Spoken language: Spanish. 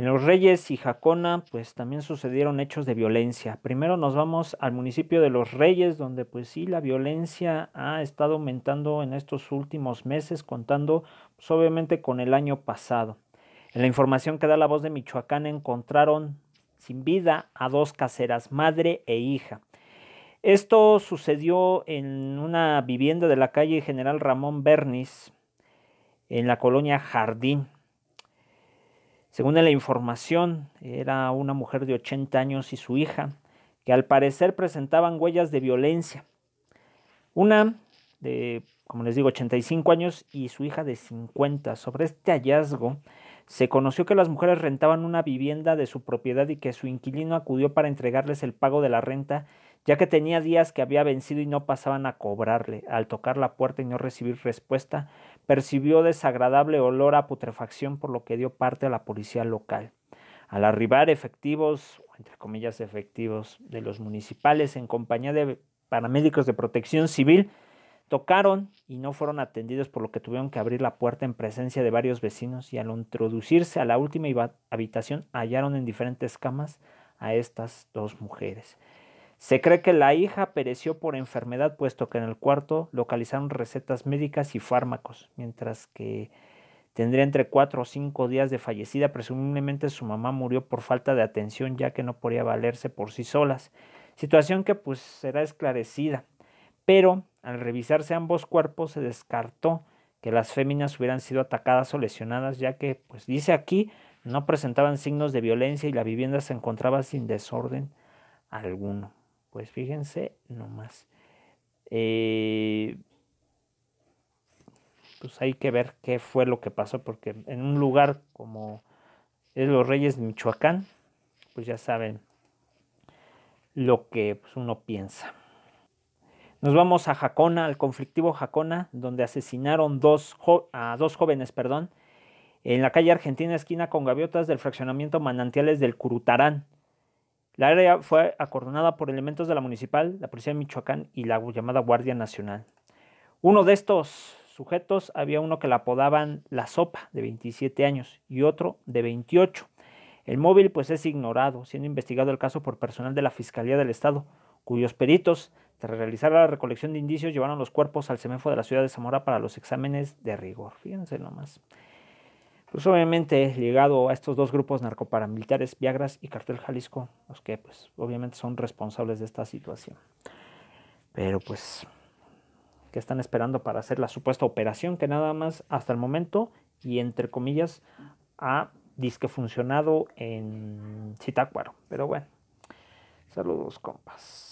En los Reyes y Jacona, pues también sucedieron hechos de violencia. Primero nos vamos al municipio de los Reyes, donde pues sí, la violencia ha estado aumentando en estos últimos meses, contando pues, obviamente con el año pasado. En la información que da la voz de Michoacán encontraron sin vida a dos caseras, madre e hija. Esto sucedió en una vivienda de la calle General Ramón Bernis, en la colonia Jardín. Según la información, era una mujer de 80 años y su hija, que al parecer presentaban huellas de violencia. Una de, como les digo, 85 años y su hija de 50. Sobre este hallazgo, se conoció que las mujeres rentaban una vivienda de su propiedad y que su inquilino acudió para entregarles el pago de la renta, ya que tenía días que había vencido y no pasaban a cobrarle. Al tocar la puerta y no recibir respuesta, percibió desagradable olor a putrefacción por lo que dio parte a la policía local. Al arribar efectivos, entre comillas efectivos, de los municipales en compañía de paramédicos de protección civil, tocaron y no fueron atendidos por lo que tuvieron que abrir la puerta en presencia de varios vecinos y al introducirse a la última habitación hallaron en diferentes camas a estas dos mujeres. Se cree que la hija pereció por enfermedad, puesto que en el cuarto localizaron recetas médicas y fármacos, mientras que tendría entre cuatro o cinco días de fallecida. Presumiblemente su mamá murió por falta de atención, ya que no podía valerse por sí solas. Situación que pues será esclarecida. Pero al revisarse ambos cuerpos se descartó que las féminas hubieran sido atacadas o lesionadas, ya que, pues dice aquí, no presentaban signos de violencia y la vivienda se encontraba sin desorden alguno. Pues fíjense nomás. Eh, pues hay que ver qué fue lo que pasó, porque en un lugar como es los Reyes de Michoacán, pues ya saben lo que pues, uno piensa. Nos vamos a Jacona, al conflictivo Jacona, donde asesinaron dos a dos jóvenes, perdón, en la calle Argentina, esquina con gaviotas del fraccionamiento Manantiales del Curutarán. La área fue acordonada por elementos de la municipal, la policía de Michoacán y la llamada Guardia Nacional. Uno de estos sujetos había uno que la apodaban La Sopa, de 27 años, y otro de 28. El móvil pues es ignorado, siendo investigado el caso por personal de la Fiscalía del Estado, cuyos peritos, tras realizar la recolección de indicios, llevaron los cuerpos al CEMEFO de la ciudad de Zamora para los exámenes de rigor. Fíjense nomás pues obviamente llegado a estos dos grupos narcoparamilitares, Viagras y Cartel Jalisco, los que pues obviamente son responsables de esta situación. Pero pues, ¿qué están esperando para hacer la supuesta operación que nada más hasta el momento y entre comillas ha disque funcionado en Zitácuaro? Pero bueno, saludos compas.